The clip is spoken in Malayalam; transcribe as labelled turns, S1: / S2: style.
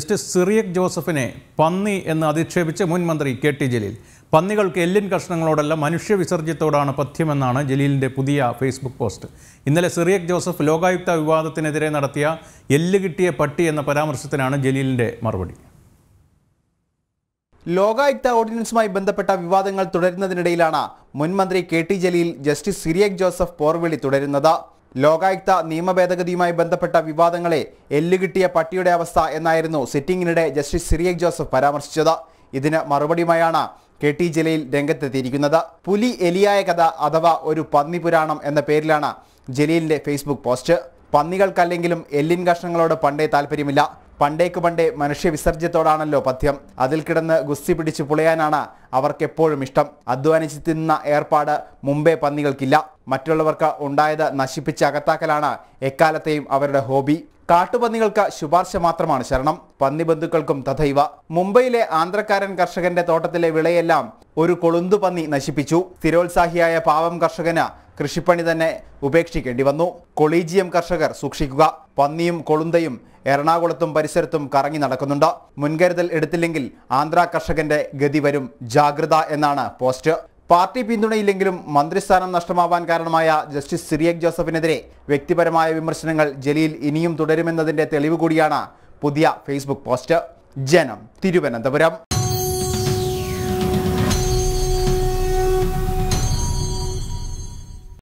S1: ജസ്റ്റിസ് സിറിയക് ജോസഫിനെ പന്നി എന്ന് അധിക്ഷേപിച്ച് മുൻ മന്ത്രി കെ ടി ജലീൽ പന്നികൾക്ക് എല്ലിൻ കഷ്ണങ്ങളോടല്ല മനുഷ്യ വിസർജ്യത്തോടാണ് പഥ്യമെന്നാണ് ജലീലിൻ്റെ പുതിയ ഫേസ്ബുക്ക് പോസ്റ്റ് ഇന്നലെ സിറിയക് ജോസഫ് ലോകായുക്ത വിവാദത്തിനെതിരെ നടത്തിയ എല്ല് കിട്ടിയ പട്ടി എന്ന പരാമർശത്തിനാണ് ജലീലിൻ്റെ മറുപടി
S2: ലോകായുക്ത ഓർഡിനൻസുമായി ബന്ധപ്പെട്ട വിവാദങ്ങൾ തുടരുന്നതിനിടയിലാണ് മുൻമന്ത്രി K T Jaleel justice Cyriac Joseph പോർവിളി തുടരുന്നത് ലോകായുക്ത ഭേദഗതിയുമായി ബന്ധപ്പെട്ട വിവാദങ്ങളെ എല്ലുകിട്ടിയ പട്ടിയുടെ അവസ്ഥ എന്നായിരുന്നു സിറ്റിംഗിനിടെ ജസ്റ്റിസ് സിറിയക് ജോസഫ് പരാമർശിച്ചത് ഇതിന് മറുപടിയുമായാണ് കെ ടി ജലീൽ രംഗത്തെത്തിയിരിക്കുന്നത് പുലി എലിയായ കഥ അഥവാ ഒരു പന്നി പുരാണം എന്ന പേരിലാണ് ജലീലിന്റെ ഫേസ്ബുക്ക് പോസ്റ്റ് പന്നികൾക്കല്ലെങ്കിലും എല്ലിൻ കഷ്ണങ്ങളോട് പണ്ടേ താല്പര്യമില്ല പണ്ടേക്ക് പണ്ടേ മനുഷ്യ വിസർജ്യത്തോടാണല്ലോ പഥ്യം അതിൽ കിടന്ന് ഗുസ്തി പിടിച്ച് പുളയാനാണ് അവർക്കെപ്പോഴും ഇഷ്ടം അധ്വാനിച്ച് തിന്ന ഏർപ്പാട് മുമ്പേ പന്നികൾക്കില്ല മറ്റുള്ളവർക്ക് ഉണ്ടായത് നശിപ്പിച്ച അകത്താക്കലാണ് എക്കാലത്തെയും അവരുടെ ഹോബി കാട്ടുപന്നികൾക്ക് ശുപാർശ മാത്രമാണ് ശരണം പന്നി ബന്ധുക്കൾക്കും തഥൈവ മുംബൈയിലെ ആന്ധ്രക്കാരൻ കർഷകന്റെ തോട്ടത്തിലെ വിളയെല്ലാം ഒരു കൊളുന്തു പന്നി നശിപ്പിച്ചു സ്ഥിരോത്സാഹിയായ പാവം കർഷകന് കൃഷിപ്പണി തന്നെ ഉപേക്ഷിക്കേണ്ടി വന്നു കൊളീജിയം കർഷകർ സൂക്ഷിക്കുക പന്നിയും കൊളുന്തയും എറണാകുളത്തും പരിസരത്തും കറങ്ങി നടക്കുന്നുണ്ട് മുൻകരുതൽ എടുത്തില്ലെങ്കിൽ ആന്ധ്ര കർഷകന്റെ ഗതി വരും ജാഗ്രത എന്നാണ് പോസ്റ്റ് പാർട്ടി പിന്തുണയില്ലെങ്കിലും മന്ത്രിസ്ഥാനം നഷ്ടമാവാൻ കാരണമായ ജസ്റ്റിസ് സിറിയക് ജോസഫിനെതിരെ വ്യക്തിപരമായ വിമർശനങ്ങൾ ജലീൽ ഇനിയും തുടരുമെന്നതിന്റെ തെളിവ് കൂടിയാണ് പുതിയ ഫേസ്ബുക്ക് പോസ്റ്റ് ജനം തിരുവനന്തപുരം